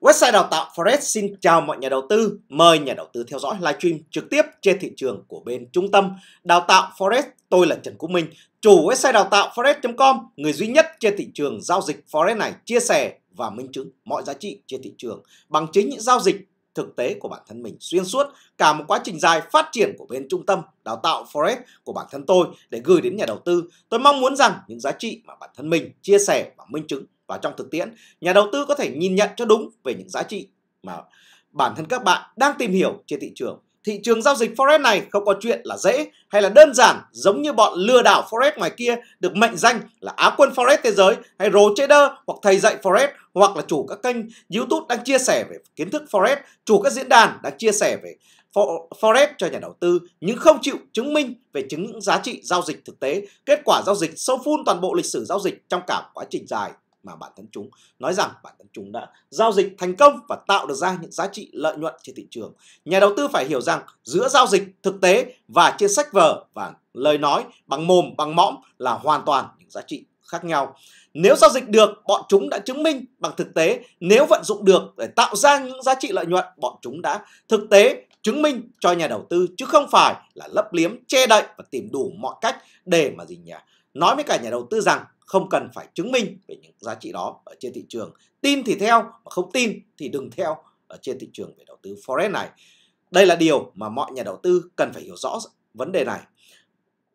Website đào tạo Forex xin chào mọi nhà đầu tư. Mời nhà đầu tư theo dõi livestream trực tiếp trên thị trường của bên trung tâm đào tạo Forex. Tôi là Trần Quốc Minh, chủ website đào tạo forex.com, người duy nhất trên thị trường giao dịch Forex này chia sẻ và minh chứng mọi giá trị trên thị trường bằng chính những giao dịch thực tế của bản thân mình xuyên suốt cả một quá trình dài phát triển của bên trung tâm đào tạo forex của bản thân tôi để gửi đến nhà đầu tư. Tôi mong muốn rằng những giá trị mà bản thân mình chia sẻ và minh chứng và trong thực tiễn, nhà đầu tư có thể nhìn nhận cho đúng về những giá trị mà bản thân các bạn đang tìm hiểu trên thị trường. Thị trường giao dịch Forex này không có chuyện là dễ hay là đơn giản giống như bọn lừa đảo Forex ngoài kia được mệnh danh là Á quân Forex thế giới hay rồ trader hoặc thầy dạy Forex hoặc là chủ các kênh YouTube đang chia sẻ về kiến thức Forex, chủ các diễn đàn đang chia sẻ về Forex cho nhà đầu tư nhưng không chịu chứng minh về chứng giá trị giao dịch thực tế, kết quả giao dịch sâu phun toàn bộ lịch sử giao dịch trong cả quá trình dài mà bản thân chúng nói rằng bản thân chúng đã giao dịch thành công và tạo được ra những giá trị lợi nhuận trên thị trường. Nhà đầu tư phải hiểu rằng giữa giao dịch thực tế và trên sách vở và lời nói bằng mồm bằng mõm là hoàn toàn những giá trị khác nhau. Nếu giao dịch được, bọn chúng đã chứng minh bằng thực tế. Nếu vận dụng được để tạo ra những giá trị lợi nhuận, bọn chúng đã thực tế chứng minh cho nhà đầu tư chứ không phải là lấp liếm che đậy và tìm đủ mọi cách để mà gì nhỉ nói với cả nhà đầu tư rằng không cần phải chứng minh về những giá trị đó ở trên thị trường tin thì theo mà không tin thì đừng theo ở trên thị trường về đầu tư forex này đây là điều mà mọi nhà đầu tư cần phải hiểu rõ vấn đề này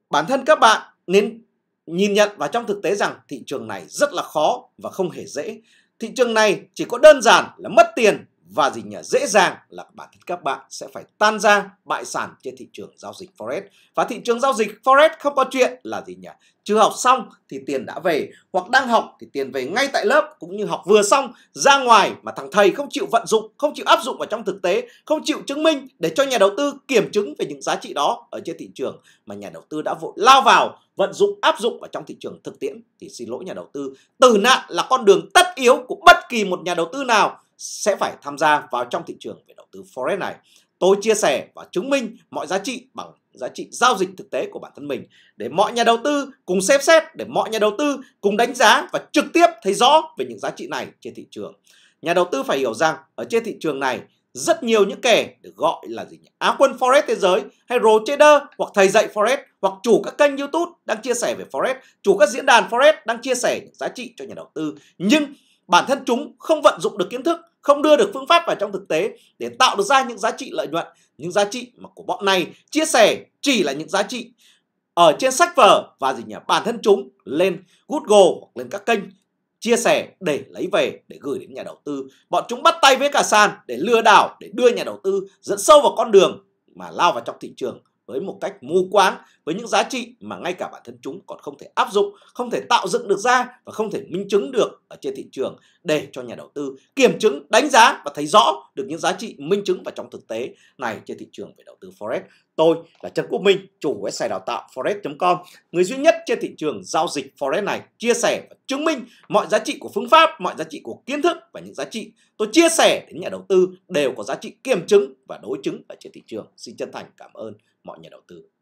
bản thân các bạn nên nhìn nhận vào trong thực tế rằng thị trường này rất là khó và không hề dễ thị trường này chỉ có đơn giản là mất tiền và gì nhỉ dễ dàng là bản thân các bạn sẽ phải tan ra bại sản trên thị trường giao dịch forex và thị trường giao dịch forex không có chuyện là gì nhỉ chưa học xong thì tiền đã về hoặc đang học thì tiền về ngay tại lớp cũng như học vừa xong ra ngoài mà thằng thầy không chịu vận dụng không chịu áp dụng vào trong thực tế không chịu chứng minh để cho nhà đầu tư kiểm chứng về những giá trị đó ở trên thị trường mà nhà đầu tư đã vội lao vào vận dụng áp dụng vào trong thị trường thực tiễn thì xin lỗi nhà đầu tư tử nạn là con đường tất yếu của bất kỳ một nhà đầu tư nào sẽ phải tham gia vào trong thị trường về đầu tư Forex này. Tôi chia sẻ và chứng minh mọi giá trị bằng giá trị giao dịch thực tế của bản thân mình để mọi nhà đầu tư cùng xếp xét, để mọi nhà đầu tư cùng đánh giá và trực tiếp thấy rõ về những giá trị này trên thị trường. Nhà đầu tư phải hiểu rằng ở trên thị trường này rất nhiều những kẻ được gọi là gì nhỉ? Á quân Forex thế giới hay Rồ Trader hoặc thầy dạy Forex hoặc chủ các kênh YouTube đang chia sẻ về Forex, chủ các diễn đàn Forex đang chia sẻ những giá trị cho nhà đầu tư. Nhưng bản thân chúng không vận dụng được kiến thức, không đưa được phương pháp vào trong thực tế để tạo được ra những giá trị lợi nhuận, những giá trị mà của bọn này chia sẻ chỉ là những giá trị ở trên sách vở và gì nhỉ bản thân chúng lên Google hoặc lên các kênh chia sẻ để lấy về để gửi đến nhà đầu tư. Bọn chúng bắt tay với cả sàn để lừa đảo để đưa nhà đầu tư dẫn sâu vào con đường mà lao vào trong thị trường với một cách mù quáng với những giá trị mà ngay cả bản thân chúng còn không thể áp dụng, không thể tạo dựng được ra và không thể minh chứng được ở trên thị trường để cho nhà đầu tư kiểm chứng, đánh giá và thấy rõ được những giá trị minh chứng và trong thực tế này trên thị trường về đầu tư forex. Tôi là Trần Quốc Minh, chủ website đào tạo forex.com, người duy nhất trên thị trường giao dịch forex này chia sẻ và chứng minh mọi giá trị của phương pháp, mọi giá trị của kiến thức và những giá trị tôi chia sẻ đến nhà đầu tư đều có giá trị kiểm chứng và đối chứng ở trên thị trường. Xin chân thành cảm ơn mọi nhà đầu tư